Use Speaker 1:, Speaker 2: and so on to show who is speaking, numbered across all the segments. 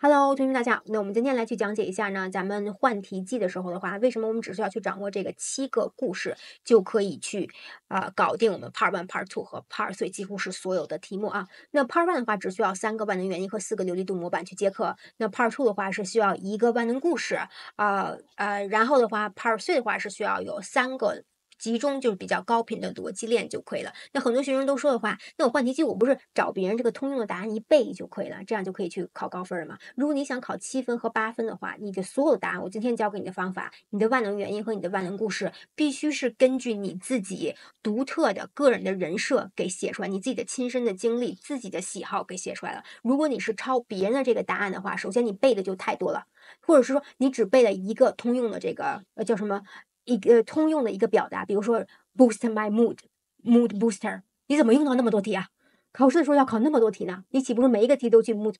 Speaker 1: Hello，同学们大家，好。那我们今天来去讲解一下呢，咱们换题记的时候的话，为什么我们只需要去掌握这个七个故事，就可以去啊搞定我们 part one、part two 和 part three 几乎是所有的题目啊。那 part one 的话，只需要三个万能原因和四个流利度模板去接课。那 part two 的话是需要一个万能故事，啊呃，然后的话 part three 的话是需要有三个。集中就是比较高频的逻辑链就可以了。那很多学生都说的话，那我换题，其实我不是找别人这个通用的答案一背就可以了，这样就可以去考高分儿吗？如果你想考七分和八分的话，你的所有答案，我今天教给你的方法，你的万能原因和你的万能故事，必须是根据你自己独特的个人的人设给写出来，你自己的亲身的经历、自己的喜好给写出来了。如果你是抄别人的这个答案的话，首先你背的就太多了，或者是说你只背了一个通用的这个呃叫什么？一个通用的一个表达，比如说 boost my mood，mood booster，你怎么用到那么多题啊？考试的时候要考那么多题呢？你岂不是每一个题都去 mood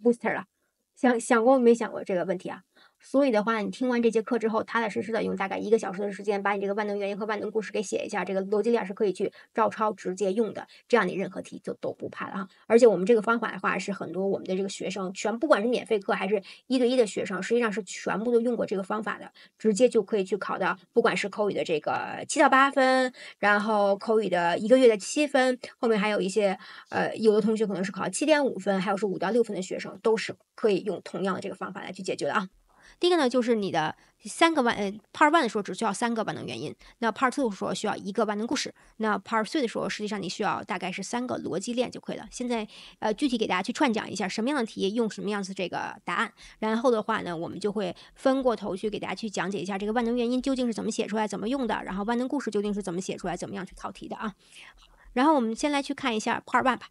Speaker 1: booster 了？想想过没想过这个问题啊？所以的话，你听完这节课之后，踏踏实实的用大概一个小时的时间，把你这个万能原因和万能故事给写一下。这个逻辑链是可以去照抄直接用的，这样的任何题就都不怕了哈。而且我们这个方法的话，是很多我们的这个学生全，不管是免费课还是一对一的学生，实际上是全部都用过这个方法的，直接就可以去考到，不管是口语的这个七到八分，然后口语的一个月的七分，后面还有一些呃，有的同学可能是考七点五分，还有是五到六分的学生，都是可以用同样的这个方法来去解决的啊。第一个呢，就是你的三个万呃 part one 的时候只需要三个万能原因，那 part two 的时候需要一个万能故事，那 part three 的时候，实际上你需要大概是三个逻辑链就可以了。现在呃具体给大家去串讲一下什么样的题用什么样子这个答案，然后的话呢，我们就会分过头去给大家去讲解一下这个万能原因究竟是怎么写出来、怎么用的，然后万能故事究竟是怎么写出来、怎么样去套题的啊。然后我们先来去看一下 part one 吧。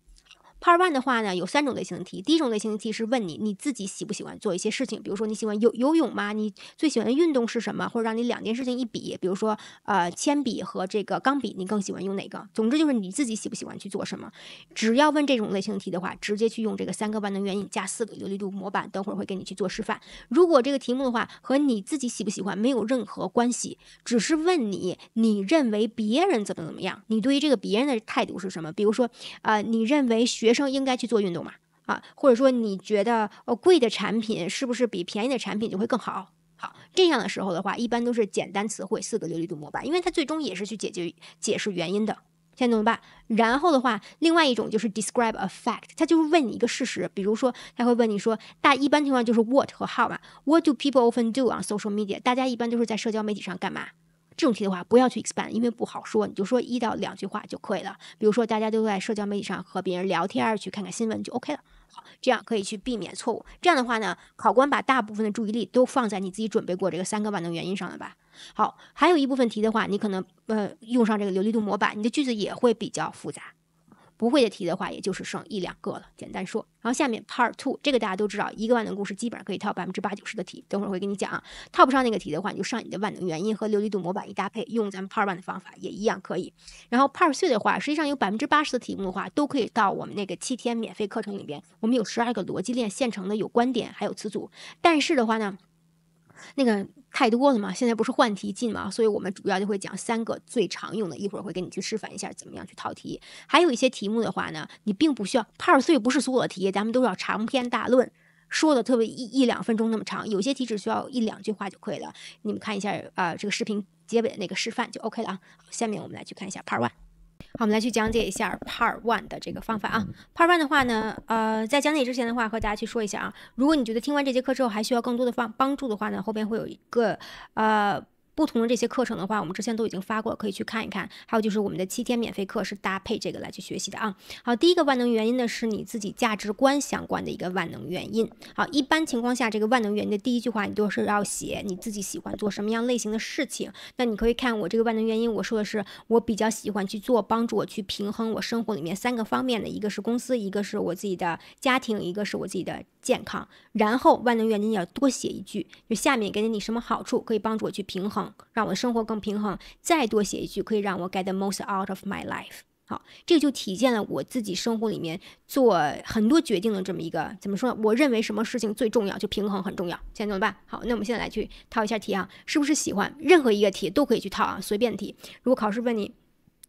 Speaker 1: Part one 的话呢，有三种类型的题。第一种类型的题是问你你自己喜不喜欢做一些事情，比如说你喜欢游游泳吗？你最喜欢的运动是什么？或者让你两件事情一比，比如说呃铅笔和这个钢笔，你更喜欢用哪个？总之就是你自己喜不喜欢去做什么。只要问这种类型的题的话，直接去用这个三个万能原因加四个有力度模板。等会儿会给你去做示范。如果这个题目的话和你自己喜不喜欢没有任何关系，只是问你你认为别人怎么怎么样，你对于这个别人的态度是什么？比如说啊，你认为学学生应该去做运动嘛？啊，或者说你觉得贵的产品是不是比便宜的产品就会更好？好，这样的时候的话，一般都是简单词汇四个流利度模板，因为它最终也是去解决解释原因的，听在懂吧？然后的话，另外一种就是 describe a fact，他就是问你一个事实，比如说他会问你说，大一般情况就是 what 和 how 嘛 what do people often do on social media？大家一般都是在社交媒体上干嘛？这种题的话，不要去 expand，因为不好说，你就说一到两句话就可以了。比如说，大家都在社交媒体上和别人聊天，去看看新闻就 OK 了。好，这样可以去避免错误。这样的话呢，考官把大部分的注意力都放在你自己准备过这个三个万能原因上了吧。好，还有一部分题的话，你可能呃用上这个流利度模板，你的句子也会比较复杂。不会的题的话，也就是剩一两个了，简单说。然后下面 Part Two 这个大家都知道，一个万能公式基本上可以套百分之八九十的题。等会儿会跟你讲啊，套不上那个题的话，你就上你的万能原因和流利度模板一搭配，用咱们 Part One 的方法也一样可以。然后 Part Three 的话，实际上有百分之八十的题目的话，都可以到我们那个七天免费课程里边，我们有十二个逻辑链现成的，有观点还有词组。但是的话呢？那个太多了嘛，现在不是换题进嘛，所以我们主要就会讲三个最常用的一会儿会给你去示范一下怎么样去套题，还有一些题目的话呢，你并不需要。Part Three 不是所有的题咱们都要长篇大论，说的特别一一两分钟那么长，有些题只需要一两句话就可以了。你们看一下啊，这个视频结尾的那个示范就 OK 了啊。下面我们来去看一下 Part One。好，我们来去讲解一下 Part One 的这个方法啊。Part One 的话呢，呃，在讲解之前的话，和大家去说一下啊，如果你觉得听完这节课之后还需要更多的方帮助的话呢，后边会有一个呃。不同的这些课程的话，我们之前都已经发过了，可以去看一看。还有就是我们的七天免费课是搭配这个来去学习的啊。好，第一个万能原因呢，是你自己价值观相关的一个万能原因。好，一般情况下，这个万能原因的第一句话你都是要写你自己喜欢做什么样类型的事情。那你可以看我这个万能原因，我说的是我比较喜欢去做帮助我去平衡我生活里面三个方面的一个是公司，一个是我自己的家庭，一个是我自己的健康。然后万能原因要多写一句，就下面给你什么好处可以帮助我去平衡。让我的生活更平衡，再多写一句可以让我 get the most out of my life。好，这个就体现了我自己生活里面做很多决定的这么一个怎么说？我认为什么事情最重要？就平衡很重要，现在怎么办？好，那我们现在来去套一下题啊，是不是喜欢？任何一个题都可以去套啊，随便提。如果考试问你。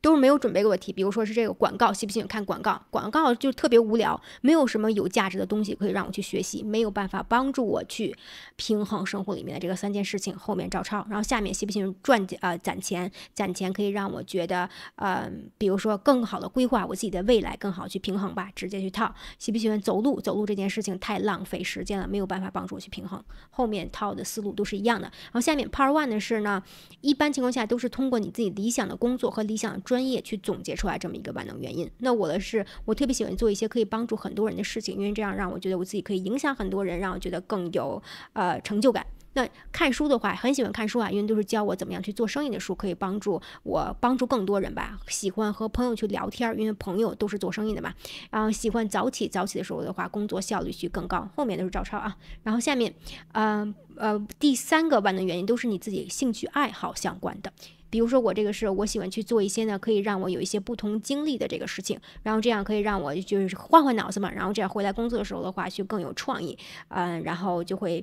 Speaker 1: 都是没有准备过的题，比如说是这个广告，喜不喜欢看广告？广告就特别无聊，没有什么有价值的东西可以让我去学习，没有办法帮助我去平衡生活里面的这个三件事情。后面照抄，然后下面喜不喜欢赚钱？呃，攒钱，攒钱可以让我觉得，嗯，比如说更好的规划我自己的未来，更好去平衡吧。直接去套，喜不喜欢走路？走路这件事情太浪费时间了，没有办法帮助我去平衡。后面套的思路都是一样的。然后下面 Part One 的是呢，一般情况下都是通过你自己理想的工作和理想。专业去总结出来这么一个万能原因。那我的是我特别喜欢做一些可以帮助很多人的事情，因为这样让我觉得我自己可以影响很多人，让我觉得更有呃成就感。那看书的话，很喜欢看书啊，因为都是教我怎么样去做生意的书，可以帮助我帮助更多人吧。喜欢和朋友去聊天，因为朋友都是做生意的嘛。然后喜欢早起，早起的时候的话，工作效率去更高。后面都是照抄啊。然后下面，嗯呃，第三个万能原因都是你自己兴趣爱好相关的。比如说我这个是我喜欢去做一些呢，可以让我有一些不同经历的这个事情，然后这样可以让我就是换换脑子嘛，然后这样回来工作的时候的话就更有创意，嗯，然后就会，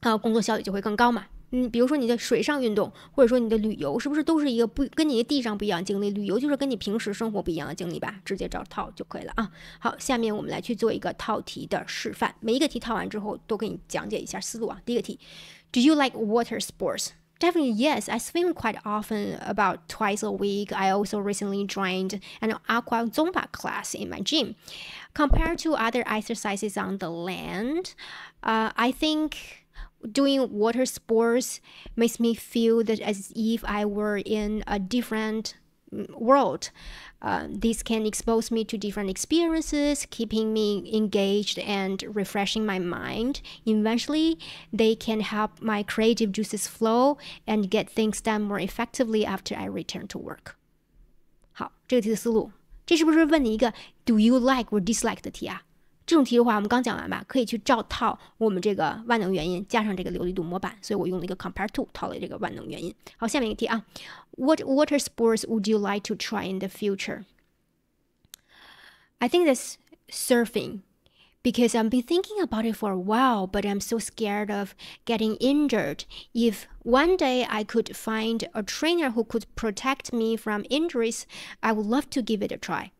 Speaker 1: 啊，工作效率就会更高嘛。嗯，比如说你的水上运动，或者说你的旅游，是不是都是一个不跟你的地上不一样经历？旅游就是跟你平时生活不一样的经历吧，直接找套就可以了啊。好，下面我们来去做一个套题的示范，每一个题套完之后都给你讲解一下思路啊。第一个题，Do you like water sports？Definitely, yes. I swim quite often, about twice a week. I also recently joined an aqua zumba class in my gym. Compared to other exercises on the land, uh, I think doing water sports makes me feel that as if I were in a different mm, world uh, this can expose me to different experiences, keeping me engaged and refreshing my mind. Eventually, they can help my creative juices flow and get things done more effectively after I return to work. 好，这个题的思路，这是不是问你一个 Do you like or dislike 的题啊？这种题的话，我们刚讲完吧，可以去照套我们这个万能原因加上这个流利度模板。所以我用了一个 compare to 套了这个万能元音。好，下面一个题啊，What water sports would you like to try in the future? I think that's surfing. Because I've been thinking about it for a while, but I'm so scared of getting injured. If one day I could find a trainer who could protect me from injuries, I would love to give it a try.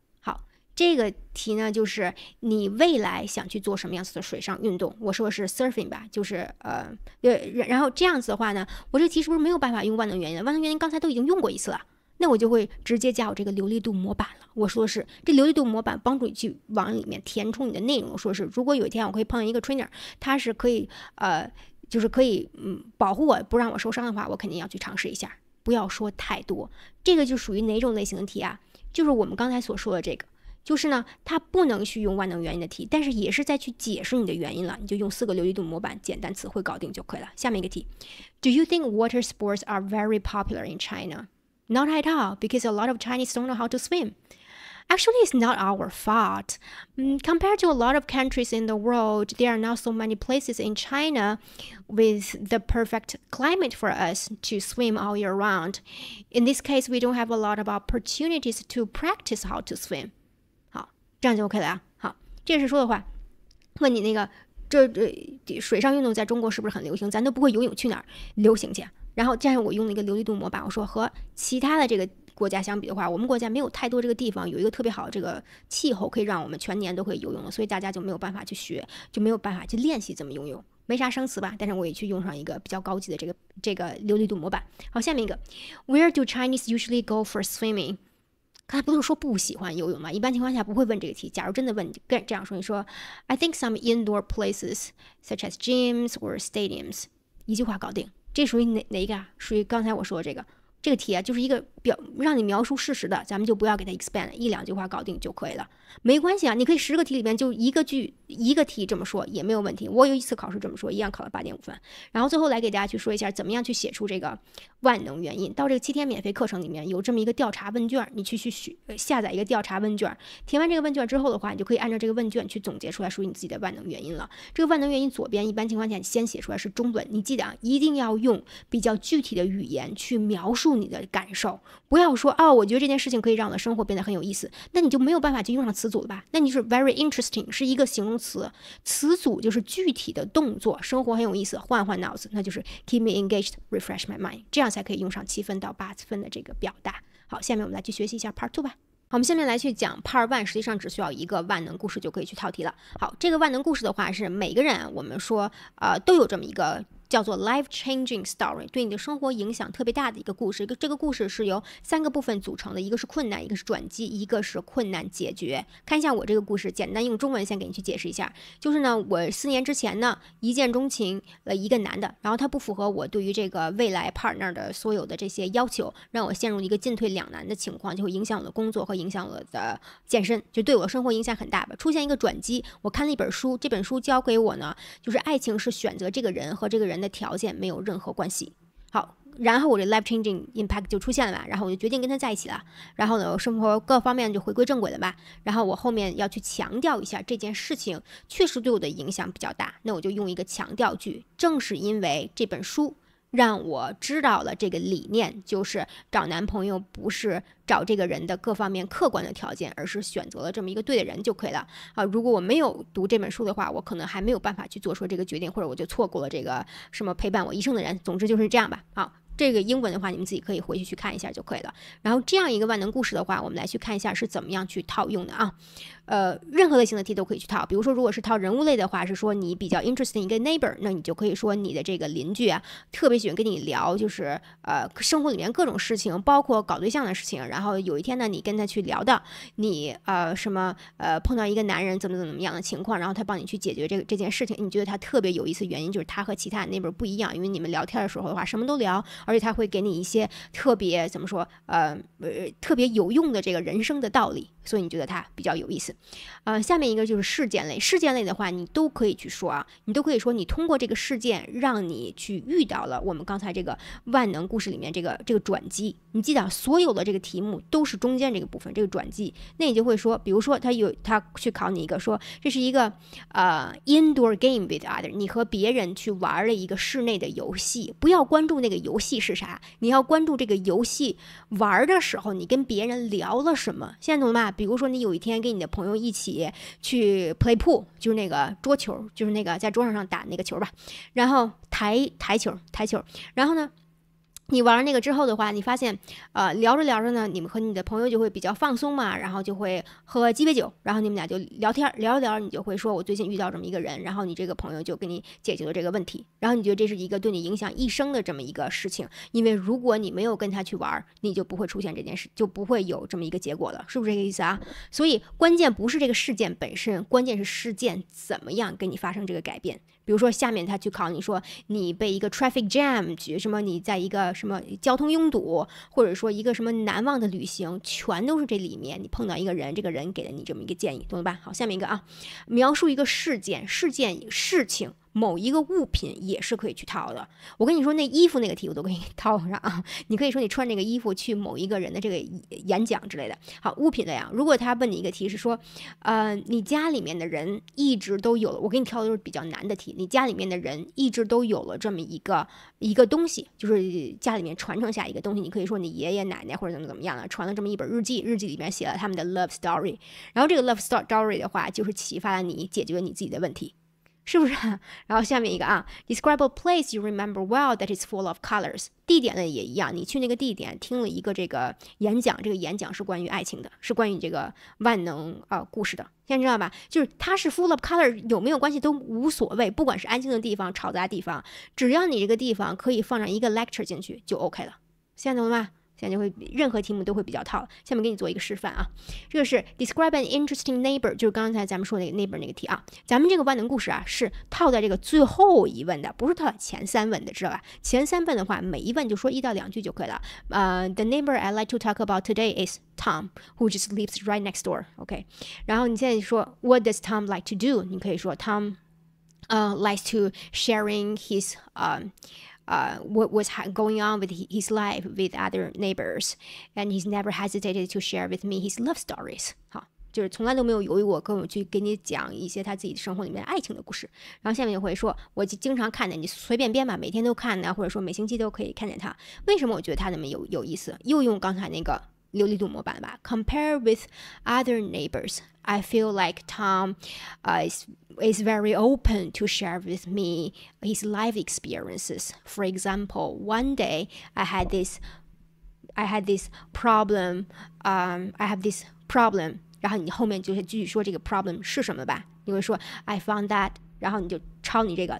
Speaker 1: 这个题呢，就是你未来想去做什么样子的水上运动？我说的是 surfing 吧，就是呃呃，然后这样子的话呢，我这题是不是没有办法用万能原因？万能原因刚才都已经用过一次了，那我就会直接加我这个流利度模板了。我说的是，这流利度模板帮助你去往里面填充你的内容。说是如果有一天我可以碰见一个 trainer，他是可以呃，就是可以嗯保护我不让我受伤的话，我肯定要去尝试一下。不要说太多，这个就属于哪种类型的题啊？就是我们刚才所说的这个。就是呢，它不能去用万能原因的题，但是也是在去解释你的原因了。你就用四个流利度模板，简单词汇搞定就可以了。下面一个题，Do you think water sports are very popular in China? Not at all, because a lot of Chinese don't know how to swim. Actually, it's not our fault. Mm, compared to a lot of countries in the world, there are not so many places in China with the perfect climate for us to swim all year round. In this case, we don't have a lot of opportunities to practice how to swim. 这样就 OK 了呀，好，这是说的话。问你那个，这这水上运动在中国是不是很流行？咱都不会游泳，去哪儿流行去？然后加上我用了一个流利度模板，我说和其他的这个国家相比的话，我们国家没有太多这个地方，有一个特别好的这个气候，可以让我们全年都可以游泳了，所以大家就没有办法去学，就没有办法去练习怎么游泳，没啥生词吧？但是我也去用上一个比较高级的这个这个流利度模板。好，下面一个，Where do Chinese usually go for swimming？刚才不是说不喜欢游泳吗？一般情况下不会问这个题。假如真的问，跟这样说，你说，I think some indoor places such as gyms or stadiums，一句话搞定。这属于哪哪一个啊？属于刚才我说的这个这个题啊，就是一个。表让你描述事实的，咱们就不要给它 expand，一两句话搞定就可以了，没关系啊，你可以十个题里面就一个句一个题这么说也没有问题。我有一次考试这么说，一样考了八点五分。然后最后来给大家去说一下，怎么样去写出这个万能原因。到这个七天免费课程里面有这么一个调查问卷，你去去下下载一个调查问卷，填完这个问卷之后的话，你就可以按照这个问卷去总结出来属于你自己的万能原因了。这个万能原因左边一般情况下你先写出来是中文，你记得啊，一定要用比较具体的语言去描述你的感受。不要说哦，我觉得这件事情可以让我的生活变得很有意思，那你就没有办法去用上词组了吧？那你是 very interesting 是一个形容词，词组就是具体的动作，生活很有意思，换换脑子，那就是 keep me engaged, refresh my mind，这样才可以用上七分到八分的这个表达。好，下面我们来去学习一下 Part Two 吧。好，我们下面来去讲 Part One，实际上只需要一个万能故事就可以去套题了。好，这个万能故事的话是每个人我们说啊都有这么一个。叫做 life-changing story，对你的生活影响特别大的一个故事。这个故事是由三个部分组成的，一个是困难，一个是转机，一个是困难解决。看一下我这个故事，简单用中文先给你去解释一下。就是呢，我四年之前呢一见钟情，呃，一个男的，然后他不符合我对于这个未来 partner 的所有的这些要求，让我陷入一个进退两难的情况，就会影响我的工作和影响我的健身，就对我生活影响很大吧。出现一个转机，我看了一本书，这本书教给我呢，就是爱情是选择这个人和这个人。的条件没有任何关系。好，然后我这 life changing impact 就出现了嘛，然后我就决定跟他在一起了。然后呢，我生活各方面就回归正轨了吧。然后我后面要去强调一下这件事情确实对我的影响比较大。那我就用一个强调句：正是因为这本书。让我知道了这个理念，就是找男朋友不是找这个人的各方面客观的条件，而是选择了这么一个对的人就可以了啊。如果我没有读这本书的话，我可能还没有办法去做出这个决定，或者我就错过了这个什么陪伴我一生的人。总之就是这样吧好，这个英文的话，你们自己可以回去去看一下就可以了。然后这样一个万能故事的话，我们来去看一下是怎么样去套用的啊。呃，任何类型的题都可以去套。比如说，如果是套人物类的话，是说你比较 interesting 一个 neighbor，那你就可以说你的这个邻居啊，特别喜欢跟你聊，就是呃，生活里面各种事情，包括搞对象的事情。然后有一天呢，你跟他去聊到你呃什么呃碰到一个男人怎么怎么样的情况，然后他帮你去解决这个这件事情，你觉得他特别有意思原因就是他和其他 neighbor 不一样，因为你们聊天的时候的话什么都聊，而且他会给你一些特别怎么说呃呃特别有用的这个人生的道理。所以你觉得它比较有意思，呃，下面一个就是事件类。事件类的话，你都可以去说啊，你都可以说，你通过这个事件，让你去遇到了我们刚才这个万能故事里面这个这个转机。你记得所有的这个题目都是中间这个部分，这个转机。那你就会说，比如说他有他去考你一个，说这是一个呃 indoor game with other，你和别人去玩了一个室内的游戏。不要关注那个游戏是啥，你要关注这个游戏玩的时候，你跟别人聊了什么。现在懂了吧？比如说，你有一天跟你的朋友一起去 play pool，就是那个桌球，就是那个在桌上上打那个球吧，然后台台球，台球，然后呢？你玩那个之后的话，你发现，呃，聊着聊着呢，你们和你的朋友就会比较放松嘛，然后就会喝鸡尾酒，然后你们俩就聊天，聊着聊，你就会说，我最近遇到这么一个人，然后你这个朋友就给你解决了这个问题，然后你觉得这是一个对你影响一生的这么一个事情，因为如果你没有跟他去玩，你就不会出现这件事，就不会有这么一个结果了，是不是这个意思啊？所以关键不是这个事件本身，关键是事件怎么样跟你发生这个改变。比如说，下面他去考你说，你被一个 traffic jam 什么？你在一个什么交通拥堵，或者说一个什么难忘的旅行，全都是这里面你碰到一个人，这个人给了你这么一个建议，懂了吧？好，下面一个啊，描述一个事件、事件、事情。某一个物品也是可以去套的。我跟你说，那衣服那个题我都给你套上。啊。你可以说你穿这个衣服去某一个人的这个演讲之类的。好，物品的呀。如果他问你一个题是说，呃，你家里面的人一直都有了，我给你挑的都是比较难的题。你家里面的人一直都有了这么一个一个东西，就是家里面传承下一个东西。你可以说你爷爷奶奶或者怎么怎么样的传了这么一本日记，日记里面写了他们的 love story。然后这个 love story 的话，就是启发了你解决你自己的问题。是不是？然后下面一个啊，describe a place you remember well that is full of colors。地点呢也一样，你去那个地点听了一个这个演讲，这个演讲是关于爱情的，是关于这个万能呃故事的，现在知道吧？就是它是 full of c o l o r 有没有关系都无所谓，不管是安静的地方、吵杂的地方，只要你这个地方可以放上一个 lecture 进去就 OK 了，现在懂了吗？现在就会任何题目都会比较套。下面给你做一个示范啊，这个是 describe an interesting neighbor，就是刚才咱们说那个 neighbor 那个题啊。咱们这个万能故事啊是套在这个最后一问的，不是套在前三问的，知道吧？前三问的话，每一问就说一到两句就可以了。呃、uh,，the neighbor I like to talk about today is Tom, who just lives right next door. OK，然后你现在说 What does Tom like to do？你可以说 Tom，呃、uh,，likes to sharing his，嗯、um,。呃，what was going on with his life with other neighbors, and he's never hesitated to share with me his love stories. 好，就是从来都没有犹豫过，跟我去给你讲一些他自己的生活里面的爱情的故事。然后下面就会说，我就经常看的，你随便编吧，每天都看呢，或者说每星期都可以看见他。为什么我觉得他那么有有意思？又用刚才那个。Compared with other neighbors, I feel like Tom uh, is is very open to share with me his life experiences. For example, one day I had this I had this problem. Um, I have this problem. 然后你后面就是继续说这个 problem 是什么吧。你会说 I found that，然后你就抄你这个。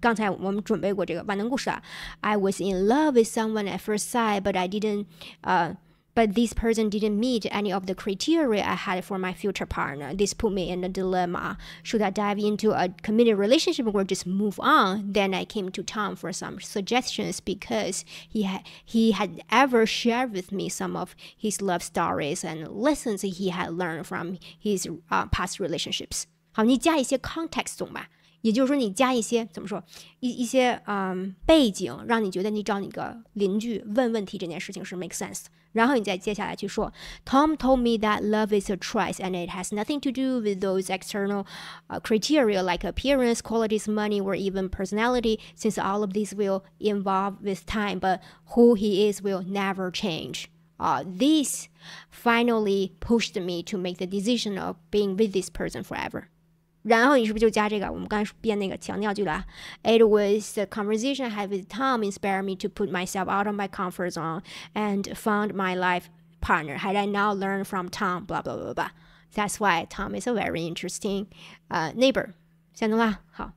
Speaker 1: 刚才我们准备过这个万能故事啊。I was in love with someone at first sight, but I didn't, uh, but this person didn't meet any of the criteria I had for my future partner. This put me in a dilemma. Should I dive into a committed relationship or just move on? Then I came to Tom for some suggestions because he had he had ever shared with me some of his love stories and lessons he had learned from his uh, past relationships. 好，你加一些 context 懂吧？也就是说，你加一些怎么说一一些嗯背景，让你觉得你找你个邻居问问题这件事情是 make sense 然后你再接下来去说，Tom told me that love is a choice and it has nothing to do with those external uh, criteria like appearance, qualities, money, or even personality, since all of these will evolve with time, but who he is will never change. Uh, this finally pushed me to make the decision of being with this person forever. 然后你是不是就加这个？我们刚才编那个强调句了。It was the conversation I had with Tom inspired me to put myself out of my comfort zone and found my life partner. Had I now learned from Tom, blah blah blah blah. That's why Tom is a very interesting 呃 uh, neighbor。想懂啦？好，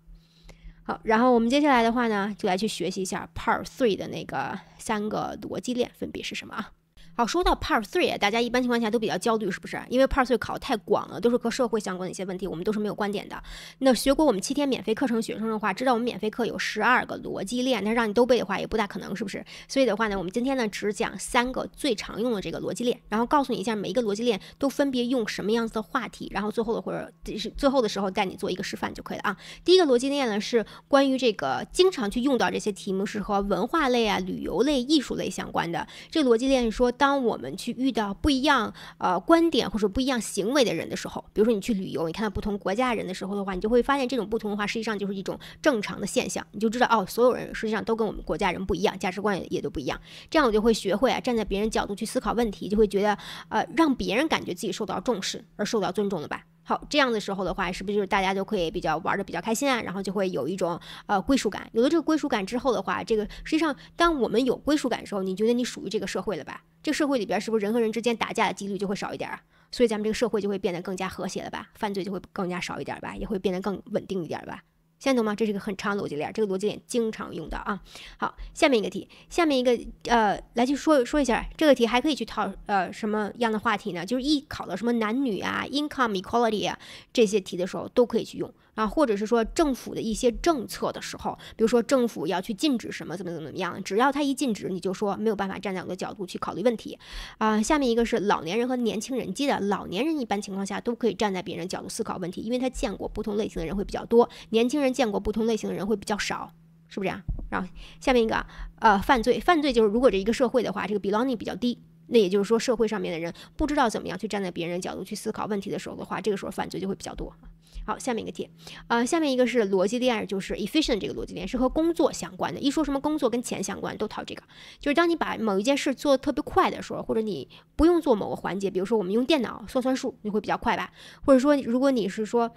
Speaker 1: 好。然后我们接下来的话呢，就来去学习一下 Part Three 的那个三个逻辑链分别是什么啊？好，说到 Part Three 啊，大家一般情况下都比较焦虑，是不是？因为 Part Three 考太广了，都是和社会相关的一些问题，我们都是没有观点的。那学过我们七天免费课程学生的话，知道我们免费课有十二个逻辑链，那让你都背的话也不大可能，是不是？所以的话呢，我们今天呢只讲三个最常用的这个逻辑链，然后告诉你一下每一个逻辑链都分别用什么样子的话题，然后最后的或者是最后的时候带你做一个示范就可以了啊。第一个逻辑链呢是关于这个经常去用到这些题目是和文化类啊、旅游类、艺术类相关的，这个逻辑链是说。当我们去遇到不一样呃观点或者不一样行为的人的时候，比如说你去旅游，你看到不同国家人的时候的话，你就会发现这种不同的话，实际上就是一种正常的现象，你就知道哦，所有人实际上都跟我们国家人不一样，价值观也都不一样。这样我就会学会啊，站在别人角度去思考问题，就会觉得呃让别人感觉自己受到重视而受到尊重了吧。好，这样的时候的话，是不是就是大家就可以比较玩的比较开心啊？然后就会有一种呃归属感。有了这个归属感之后的话，这个实际上当我们有归属感的时候，你觉得你属于这个社会了吧？这个社会里边是不是人和人之间打架的几率就会少一点啊？所以咱们这个社会就会变得更加和谐了吧？犯罪就会更加少一点吧？也会变得更稳定一点吧？现在懂吗？这是一个很长的逻辑链，这个逻辑链经常用到啊。好，下面一个题，下面一个呃，来去说说一下这个题还可以去套呃什么样的话题呢？就是一考到什么男女啊、income equality 啊这些题的时候，都可以去用。啊，或者是说政府的一些政策的时候，比如说政府要去禁止什么，怎么怎么怎么样，只要他一禁止，你就说没有办法站在我的角度去考虑问题。啊，下面一个是老年人和年轻人记得老年人一般情况下都可以站在别人角度思考问题，因为他见过不同类型的人会比较多，年轻人见过不同类型的人会比较少，是不是这样？然后下面一个，呃，犯罪，犯罪就是如果这一个社会的话，这个 belonging 比较低。那也就是说，社会上面的人不知道怎么样去站在别人角度去思考问题的时候的话，这个时候犯罪就会比较多。好，下面一个点，呃，下面一个是逻辑链，就是 efficient 这个逻辑链是和工作相关的。一说什么工作跟钱相关，都套这个。就是当你把某一件事做特别快的时候，或者你不用做某个环节，比如说我们用电脑算算数，你会比较快吧？或者说，如果你是说。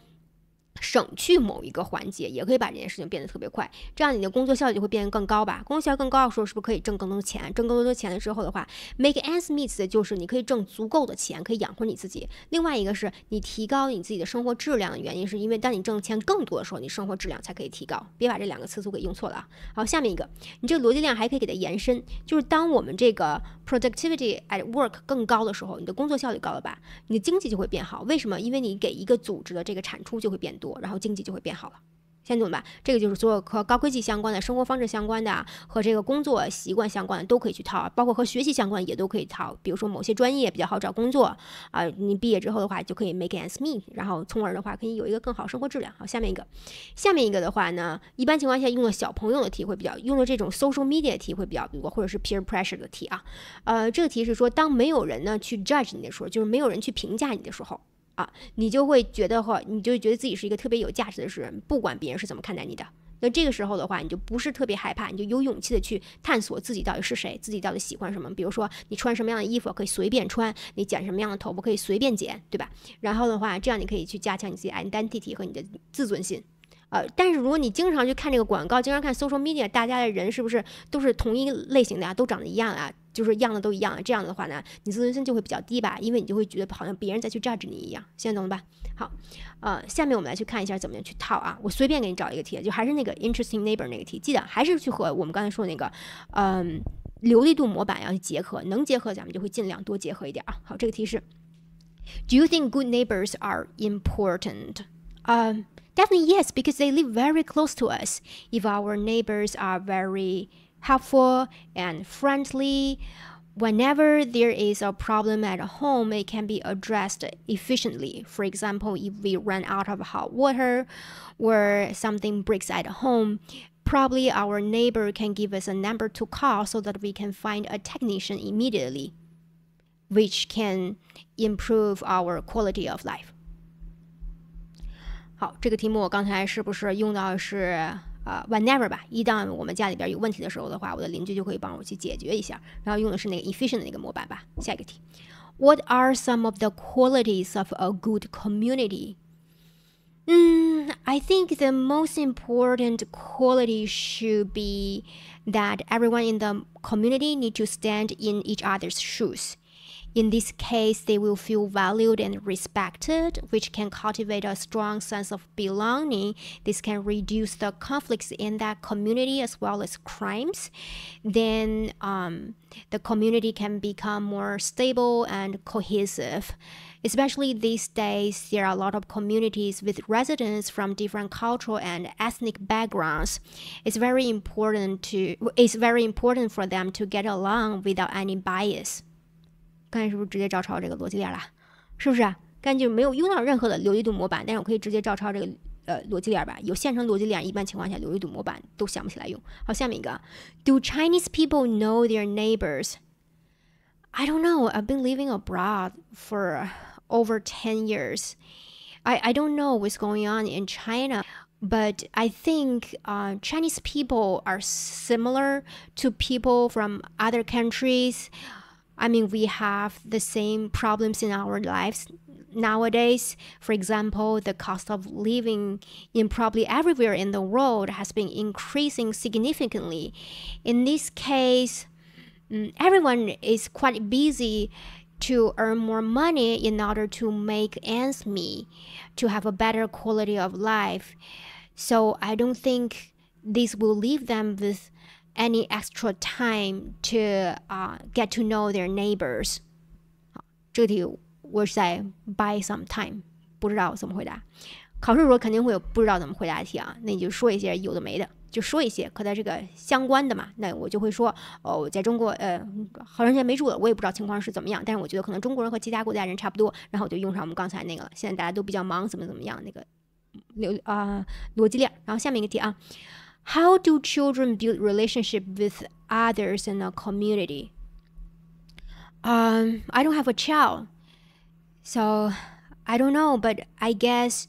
Speaker 1: 省去某一个环节，也可以把这件事情变得特别快，这样你的工作效率就会变得更高吧？工作效率更高的时候，是不是可以挣更多的钱？挣更多的钱了之后的话，make ends meet 的就是你可以挣足够的钱，可以养活你自己。另外一个是你提高你自己的生活质量的原因，是因为当你挣钱更多的时候，你生活质量才可以提高。别把这两个词组给用错了啊！好，下面一个，你这个逻辑量还可以给它延伸，就是当我们这个 productivity at work 更高的时候，你的工作效率高了吧？你的经济就会变好。为什么？因为你给一个组织的这个产出就会变多。然后经济就会变好了。先懂怎么办？这个就是所有和高科技相关的、生活方式相关的啊，和这个工作习惯相关的都可以去套，包括和学习相关的也都可以套。比如说某些专业比较好找工作啊，你毕业之后的话就可以 make ends meet，然后从而的话可以有一个更好生活质量。好，下面一个，下面一个的话呢，一般情况下用的小朋友的题会比较，用的这种 social media 题会比较多，或者是 peer pressure 的题啊。呃，这个题是说，当没有人呢去 judge 你的时候，就是没有人去评价你的时候。啊，你就会觉得话，你就觉得自己是一个特别有价值的人，不管别人是怎么看待你的。那这个时候的话，你就不是特别害怕，你就有勇气的去探索自己到底是谁，自己到底喜欢什么。比如说，你穿什么样的衣服可以随便穿，你剪什么样的头发可以随便剪，对吧？然后的话，这样你可以去加强你自己 identity 和你的自尊心。呃，但是如果你经常去看这个广告，经常看 social media，大家的人是不是都是同一类型的呀？都长得一样啊？就是样子都一样，这样子的话呢，你自尊心就会比较低吧？因为你就会觉得好像别人在去 judge 你一样，现在懂了吧？好，呃，下面我们来去看一下怎么样去套啊。我随便给你找一个题，就还是那个 interesting neighbor 那个题，记得还是去和我们刚才说那个，嗯，流利度模板要去结合，能结合咱们就会尽量多结合一点啊。好，这个题是 Do you think good neighbors are important？Um, definitely yes, because they live very close to us. If our neighbors are very helpful and friendly, whenever there is a problem at home, it can be addressed efficiently. For example, if we run out of hot water or something breaks at home, probably our neighbor can give us a number to call so that we can find a technician immediately, which can improve our quality of life. 好，这个题目我刚才是不是用到是呃 whenever 吧？一旦我们家里边有问题的时候的话，我的邻居就可以帮我去解决一下。然后用的是那个 efficient 的那个模板吧。下一个题，What are some of the qualities of a good community？嗯，I mm, think the most important quality should be that everyone in the community need to stand in each other's shoes. In this case, they will feel valued and respected, which can cultivate a strong sense of belonging. This can reduce the conflicts in that community as well as crimes. Then um, the community can become more stable and cohesive. Especially these days, there are a lot of communities with residents from different cultural and ethnic backgrounds. It's very important to it's very important for them to get along without any bias. 看是不是直接照抄这个逻辑链了，是不是、啊？干就没有用到任何的流力度模板，但是我可以直接照抄这个呃逻辑链吧。有现成逻辑链，一般情况下流力度模板都想不起来用。好，下面一个，Do Chinese people know their neighbors? I don't know. I've been living abroad for over ten years. I I don't know what's going on in China. But I think uh, Chinese people are similar to people from other countries. I mean, we have the same problems in our lives nowadays. For example, the cost of living in probably everywhere in the world has been increasing significantly. In this case, mm, everyone is quite busy to earn more money in order to make ends meet, to have a better quality of life. So I don't think this will leave them with Any extra time to get to know their neighbors? 好，这题我是在 buy some time，不知道怎么回答。考试的时候肯定会有不知道怎么回答的题啊，那你就说一些有的没的，就说一些和它这个相关的嘛。那我就会说，哦，在中国，呃，好长时间没住了，我也不知道情况是怎么样。但是我觉得可能中国人和其他国家人差不多。然后我就用上我们刚才那个了。现在大家都比较忙，怎么怎么样那个流啊逻辑链。然后下面一个题啊。how do children build relationship with others in a community? Um, I don't have a child, so I don't know. But I guess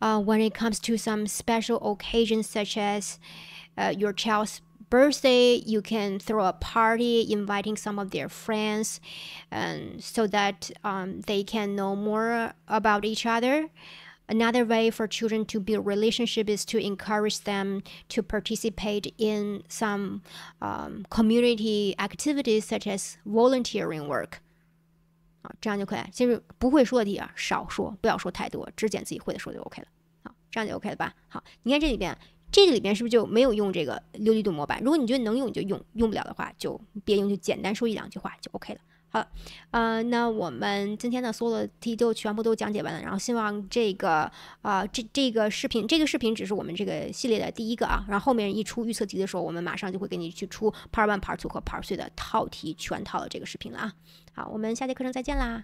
Speaker 1: uh, when it comes to some special occasions such as uh, your child's birthday, you can throw a party inviting some of their friends, and so that um, they can know more about each other. Another way for children to build relationship is to encourage them to participate in some um, community activities such as volunteering work。啊，这样就可以。其实不会说的题啊，少说，不要说太多，只捡自己会的说就 OK 了。好，这样就 OK 了吧？好，你看这里边，这个里边是不是就没有用这个六力度模板？如果你觉得能用，你就用；用不了的话，就别用，就简单说一两句话就 OK 了。好，呃，那我们今天的所有的题就全部都讲解完了。然后希望这个，呃，这这个视频，这个视频只是我们这个系列的第一个啊。然后后面一出预测题的时候，我们马上就会给你去出 Part One、Part Two 和 Part Three 的套题全套的这个视频了啊。好，我们下节课程再见啦。